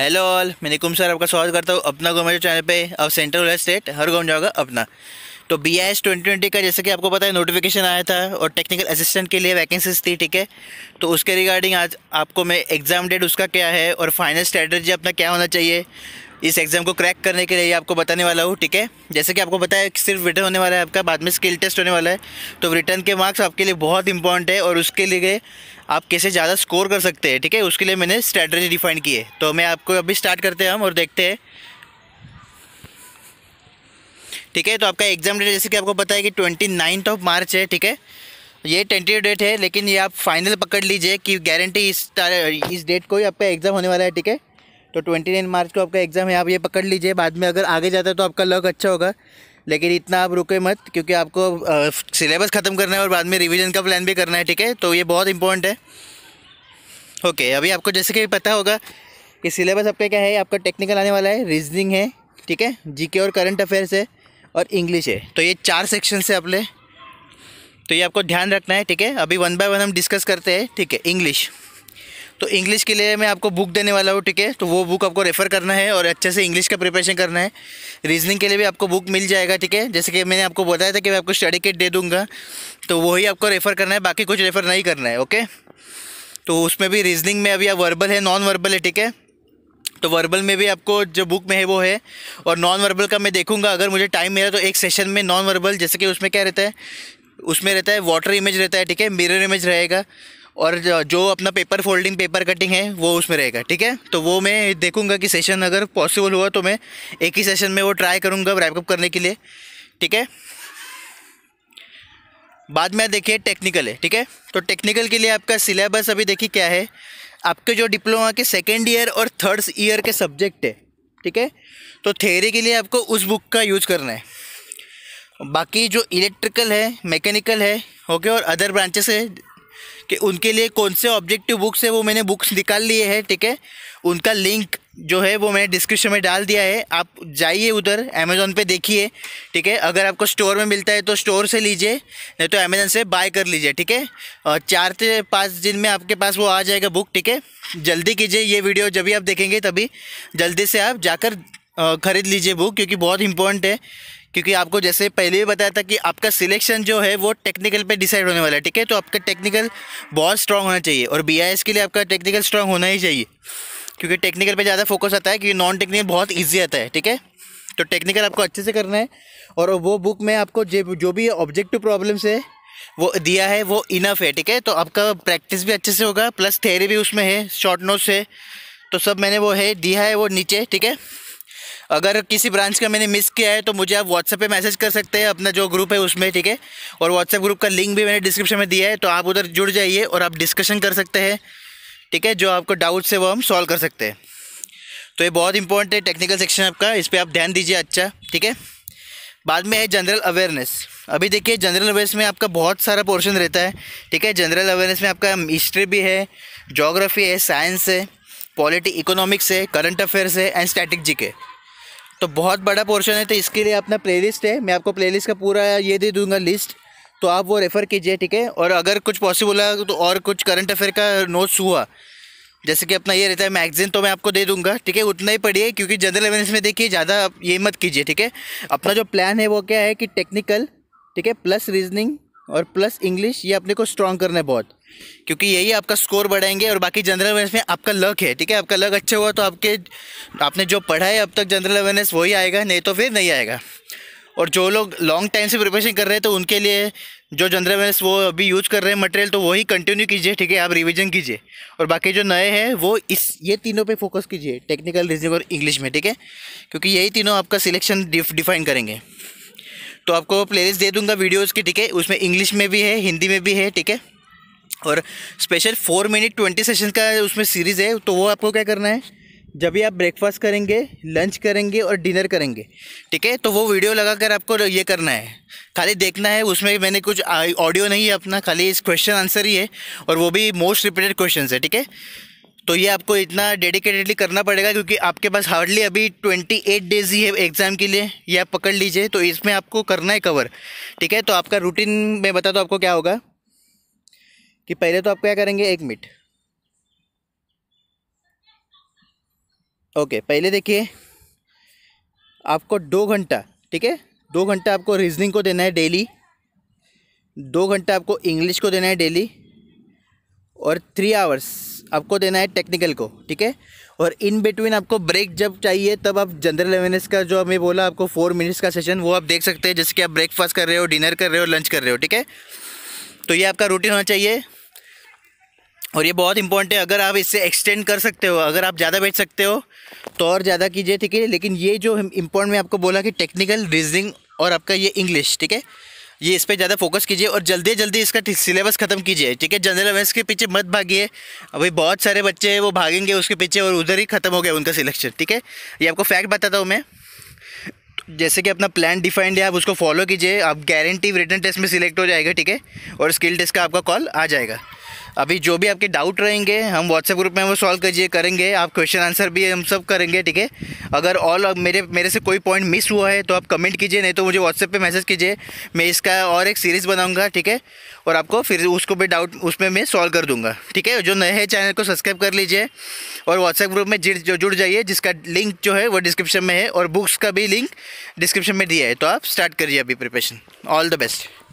hello all मैं Nikum sir आपका स्वागत करता हूँ अपना गो मेरे चैनल पे अब सेंट्रल स्टेट हर गाँव जाओगे अपना तो B I S twenty twenty का जैसे कि आपको पता है नोटिफिकेशन आया था और टेक्निकल असिस्टेंट के लिए वैकेंसीज थी ठीक है तो उसके रिगार्डिंग आज आपको मैं एग्ज़ाम डेट उसका क्या है और फाइनल स्ट्रेटजी अपना क्या होना चाहिए इस एग्ज़ाम को क्रैक करने के लिए आपको बताने वाला हूँ ठीक है जैसे कि आपको बताया कि सिर्फ रिटर्न होने वाला है आपका बाद में स्किल टेस्ट होने वाला है तो रिटर्न के मार्क्स आपके लिए बहुत इंपॉर्टेंट है और उसके लिए आप कैसे ज़्यादा स्कोर कर सकते हैं ठीक है उसके लिए मैंने स्ट्रैटेजी डिफाइन की है तो मैं आपको अभी स्टार्ट करते हैं हम और देखते हैं ठीक है तो आपका एग्ज़ाम डेट जैसे कि आपको पता है कि ट्वेंटी नाइन्थ ऑफ मार्च है ठीक है ये टेंटेटिव डेट है लेकिन ये आप फाइनल पकड़ लीजिए कि गारंटी इस इस डेट को ही आपका एग्ज़ाम होने वाला है ठीक है तो ट्वेंटी नाइन मार्च को आपका एग्ज़ाम है आप ये पकड़ लीजिए बाद में अगर आगे जाता है तो आपका लक अच्छा होगा लेकिन इतना आप रुके मत क्योंकि आपको सिलेबस ख़त्म करना है और बाद में रिवीजन का प्लान भी करना है ठीक है तो ये बहुत इंपॉर्टेंट है ओके अभी आपको जैसे कि पता होगा कि सिलेबस आपका क्या है आपका टेक्निकल आने वाला है रीजनिंग है ठीक है जी और करंट अफेयर्स है और इंग्लिश है तो ये चार सेक्शन से आपने तो ये आपको ध्यान रखना है ठीक है अभी वन बाय वन हम डिस्कस करते हैं ठीक है इंग्लिश तो इंग्लिश के लिए मैं आपको बुक देने वाला हूँ ठीक है तो वो बुक आपको रेफ़र करना है और अच्छे से इंग्लिश का प्रिपरेशन करना है रीजनिंग के लिए भी आपको बुक मिल जाएगा ठीक है जैसे कि मैंने आपको बताया था कि मैं आपको स्टडी किट दे दूँगा तो वही आपको रेफ़र करना है बाकी कुछ रेफ़र नहीं करना है ओके तो उसमें भी रीजनिंग में अभी आप वर्बल है नॉन वर्बल है ठीक है तो वर्बल में भी आपको जो बुक में है वो है और नॉन वर्बल का मैं देखूंगा अगर मुझे टाइम मिला तो एक सेशन में नॉन वर्बल जैसे कि उसमें क्या रहता है उसमें रहता है वाटर इमेज रहता है ठीक है मिरर इमेज रहेगा और जो अपना पेपर फोल्डिंग पेपर कटिंग है वो उसमें रहेगा ठीक है तो वो मैं देखूंगा कि सेशन अगर पॉसिबल हुआ तो मैं एक ही सेशन में वो ट्राई करूँगा रैपअप करने के लिए ठीक है बाद में देखिए टेक्निकल है ठीक है तो टेक्निकल के लिए आपका सिलेबस अभी देखिए क्या है आपके जो डिप्लोमा के सेकेंड ईयर और थर्ड ईयर के सब्जेक्ट है ठीक है तो थेरी के लिए आपको उस बुक का यूज़ करना है बाकी जो इलेक्ट्रिकल है मैकेनिकल है ओके और अदर ब्रांचेस है कि उनके लिए कौन से ऑब्जेक्टिव बुक्स है वो मैंने बुक्स निकाल लिए हैं ठीक है उनका लिंक जो है वो मैंने डिस्क्रिप्शन में डाल दिया है आप जाइए उधर अमेज़ोन पे देखिए ठीक है अगर आपको स्टोर में मिलता है तो स्टोर से लीजिए नहीं तो अमेज़ोन से बाय कर लीजिए ठीक है और चार से पाँच दिन में आपके पास वो आ जाएगा बुक ठीक है जल्दी कीजिए ये वीडियो जब भी आप देखेंगे तभी जल्दी से आप जाकर ख़रीद लीजिए बुक क्योंकि बहुत इंपॉर्टेंट है क्योंकि आपको जैसे पहले भी बताया था कि आपका सिलेक्शन जो है वो टेक्निकल पे डिसाइड होने वाला है ठीक है तो आपका टेक्निकल बहुत स्ट्रांग होना चाहिए और बी के लिए आपका टेक्निकल स्ट्रांग होना ही चाहिए क्योंकि टेक्निकल पे ज़्यादा फोकस आता है क्योंकि नॉन टेक्निकल बहुत ईजी आता है ठीक है तो टेक्निकल आपको अच्छे से करना है और वो बुक में आपको जो भी ऑब्जेक्टिव प्रॉब्लम्स है वो दिया है वो इनफ है ठीक है तो आपका प्रैक्टिस भी अच्छे से होगा प्लस थेरी भी उसमें है शॉर्ट नोट्स है तो सब मैंने वो है दिया है वो नीचे ठीक है अगर किसी ब्रांच का मैंने मिस किया है तो मुझे आप व्हाट्सएप पे मैसेज कर सकते हैं अपना जो ग्रुप है उसमें ठीक है और व्हाट्सएप ग्रुप का लिंक भी मैंने डिस्क्रिप्शन में दिया है तो आप उधर जुड़ जाइए और आप डिस्कशन कर सकते हैं ठीक है जो आपको डाउट्स है वो हम सॉल्व कर सकते हैं तो ये बहुत इंपॉर्टेंट है टेक्निकल सेक्शन आपका इस पर आप ध्यान दीजिए अच्छा ठीक है बाद में है जनरल अवेयरनेस अभी देखिए जनरल अवेयरनेस में आपका बहुत सारा पोर्शन रहता है ठीक है जनरल अवेयरनेस में आपका हिस्ट्री भी है जोग्राफी है साइंस है पॉलिटी इकोनॉमिक्स है करंट अफेयर्स है एंड स्टैटिक जी के तो बहुत बड़ा पोर्शन है तो इसके लिए अपना प्लेलिस्ट है मैं आपको प्लेलिस्ट का पूरा ये दे दूंगा लिस्ट तो आप वो रेफ़र कीजिए ठीक है और अगर कुछ पॉसिबल है तो और कुछ करंट अफेयर का नोट्स हुआ जैसे कि अपना ये रहता है मैगजीन तो मैं आपको दे दूंगा ठीक है उतना ही पढ़िए क्योंकि जनरल अवेयरनेस में देखिए ज़्यादा ये मत कीजिए ठीक है अपना जो प्लान है वो क्या है कि टेक्निकल ठीक है प्लस रीजनिंग और प्लस इंग्लिश ये अपने को स्ट्रॉन्ग करना है बहुत क्योंकि यही आपका स्कोर बढ़ाएंगे और बाकी जनरल अवेयरनेस में आपका लक है ठीक है आपका लक अच्छा हुआ तो आपके आपने जो पढ़ा है अब तक जनरल अवेयरनेस वही आएगा नहीं तो फिर नहीं आएगा और जो लोग लॉन्ग टाइम से प्रिपरेशन कर रहे हैं तो उनके लिए जो जनरल अवेयरनेस वो अभी यूज़ कर रहे हैं मटेरियल तो वही कंटिन्यू कीजिए ठीक है आप रिविजन कीजिए और बाकी जो नए हैं वो इस ये तीनों पर फोकस कीजिए टेक्निकल रीजनिंग और इंग्लिश में ठीक है क्योंकि यही तीनों आपका सिलेक्शन डिफाइन करेंगे तो आपको प्लेलिस्ट दे दूंगा वीडियोज़ की ठीक है उसमें इंग्लिश में भी है हिंदी में भी है ठीक है और special four minute twenty session का उसमें सीरीज़ है तो वो आपको क्या करना है जब भी आप ब्रेकफास्ट करेंगे लंच करेंगे और डिनर करेंगे ठीक है तो वो वीडियो लगा कर आपको ये करना है खाली देखना है उसमें मैंने कुछ ऑडियो नहीं है अपना खाली इस क्वेश्चन आंसर ही है और वो भी मोस्ट रिपीटेड क्वेश्चन है ठीक है तो ये आपको इतना डेडिकेटेडली करना पड़ेगा क्योंकि आपके पास हार्डली अभी ट्वेंटी एट डेज ही है एग्ज़ाम के लिए ये आप पकड़ लीजिए तो इसमें आपको करना है कवर ठीक है तो आपका रूटीन में बता दो आपको क्या होगा कि पहले तो आप क्या करेंगे एक मिनट ओके पहले देखिए आपको दो घंटा ठीक है दो घंटा आपको रीजनिंग को देना है डेली दो घंटा आपको इंग्लिश को देना है डेली और थ्री आवर्स आपको देना है टेक्निकल को ठीक है और इन बिटवीन आपको ब्रेक जब चाहिए तब आप जनरल अवेयरनेस का जो हमें बोला आपको फोर मिनट्स का सेशन वो आप देख सकते हैं जैसे कि आप ब्रेकफास्ट कर रहे हो डिनर कर रहे हो लंच कर रहे हो ठीक है तो ये आपका रूटीन होना चाहिए और ये बहुत इंपॉर्टेंट है अगर आप इससे एक्सटेंड कर सकते हो अगर आप ज़्यादा बैठ सकते हो तो और ज़्यादा कीजिए ठीक है लेकिन ये जो इम्पोर्टेंट मैं आपको बोला कि टेक्निकल रीजनिंग और आपका ये इंग्लिश ठीक है ये इस पर ज़्यादा फोकस कीजिए और जल्दी जल्दी इसका सिलेबस ख़त्म कीजिए ठीक है जनरल अवेयर्स के पीछे मत भागिए अभी बहुत सारे बच्चे हैं वो भागेंगे उसके पीछे और उधर ही ख़त्म हो गया उनका सिलेक्शन ठीक है ये आपको फैक्ट बताता हूँ मैं जैसे कि अपना प्लान डिफाइंड है आप उसको फॉलो कीजिए आप गारंटी रिटर्न टेस्ट में सिलेक्ट हो जाएगा ठीक है और स्किल टेस्ट का आपका कॉल आ जाएगा अभी जो भी आपके डाउट रहेंगे हम व्हाट्सएप ग्रुप में वो सॉल्व करिए करेंगे आप क्वेश्चन आंसर भी हम सब करेंगे ठीक है अगर ऑल मेरे मेरे से कोई पॉइंट मिस हुआ है तो आप कमेंट कीजिए नहीं तो मुझे व्हाट्सएप पे मैसेज कीजिए मैं इसका और एक सीरीज़ बनाऊंगा ठीक है और आपको फिर उसको भी डाउट उसमें मैं सॉल्व कर दूंगा ठीक है जो नए हैं चैनल को सब्सक्राइब कर लीजिए और व्हाट्सएप ग्रुप में जुड़ जुड़ जाइए जिसका लिंक जो है वो डिस्क्रिप्शन में है और बुक्स का भी लिंक डिस्क्रिप्शन में दिया है तो आप स्टार्ट करिए अभी प्रिपरेशन ऑल द बेस्ट